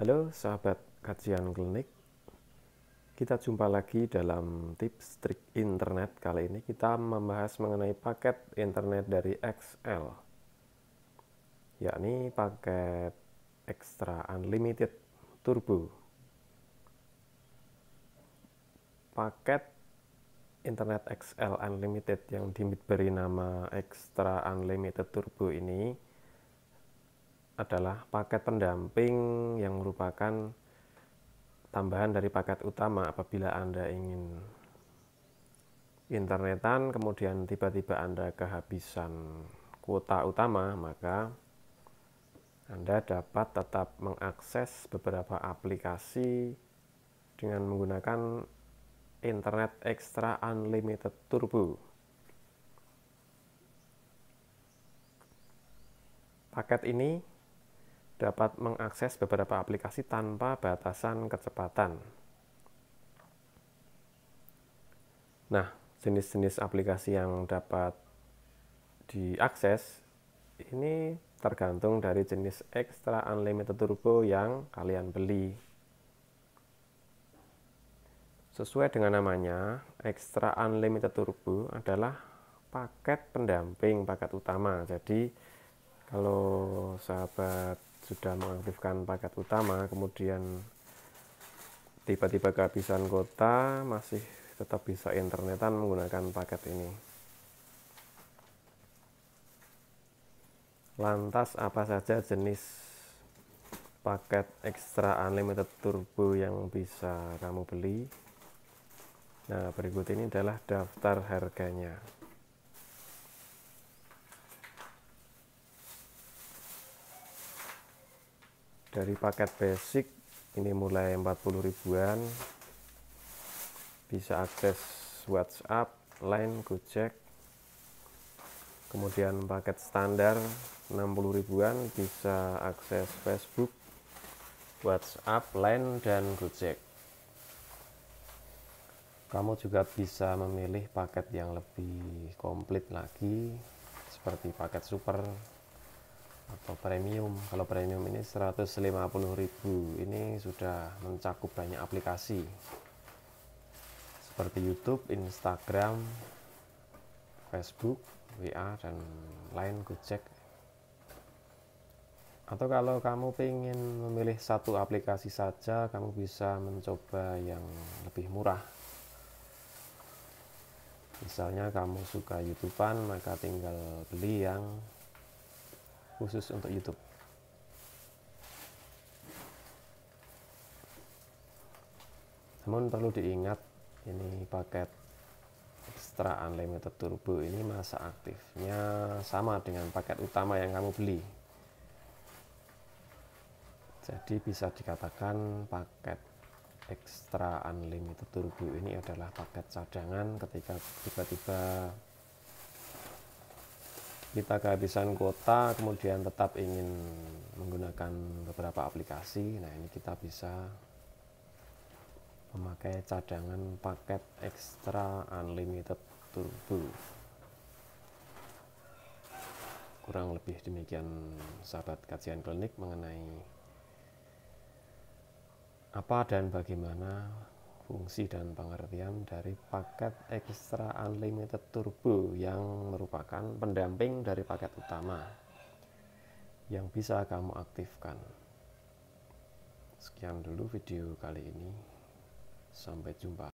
Halo sahabat kajian klinik, kita jumpa lagi dalam tips trik internet. Kali ini kita membahas mengenai paket internet dari XL, yakni paket Extra Unlimited Turbo. Paket internet XL Unlimited yang diberi nama Extra Unlimited Turbo ini adalah paket pendamping yang merupakan tambahan dari paket utama apabila Anda ingin internetan kemudian tiba-tiba Anda kehabisan kuota utama maka Anda dapat tetap mengakses beberapa aplikasi dengan menggunakan internet extra unlimited turbo paket ini dapat mengakses beberapa aplikasi tanpa batasan kecepatan. Nah, jenis-jenis aplikasi yang dapat diakses ini tergantung dari jenis ekstra unlimited turbo yang kalian beli. Sesuai dengan namanya, ekstra unlimited turbo adalah paket pendamping, paket utama. Jadi, kalau sahabat sudah mengaktifkan paket utama kemudian tiba-tiba kehabisan kota, masih tetap bisa internetan menggunakan paket ini lantas apa saja jenis paket ekstra unlimited turbo yang bisa kamu beli nah berikut ini adalah daftar harganya dari paket basic ini mulai 40 ribuan bisa akses WhatsApp, Line, Gojek kemudian paket standar 60 ribuan bisa akses Facebook, WhatsApp, Line, dan Gojek kamu juga bisa memilih paket yang lebih komplit lagi seperti paket super atau premium kalau premium ini 150.000 ini sudah mencakup banyak aplikasi seperti YouTube, Instagram, Facebook, WA dan lain Gojek atau kalau kamu ingin memilih satu aplikasi saja kamu bisa mencoba yang lebih murah misalnya kamu suka youtube maka tinggal beli yang khusus untuk YouTube. Namun perlu diingat ini paket extra unlimited turbo ini masa aktifnya sama dengan paket utama yang kamu beli. Jadi bisa dikatakan paket extra unlimited turbo ini adalah paket cadangan ketika tiba-tiba kita kehabisan kuota kemudian tetap ingin menggunakan beberapa aplikasi nah ini kita bisa memakai cadangan paket ekstra unlimited turbo kurang lebih demikian sahabat kajian klinik mengenai apa dan bagaimana fungsi dan pengertian dari paket ekstra unlimited turbo yang merupakan pendamping dari paket utama yang bisa kamu aktifkan. Sekian dulu video kali ini. Sampai jumpa.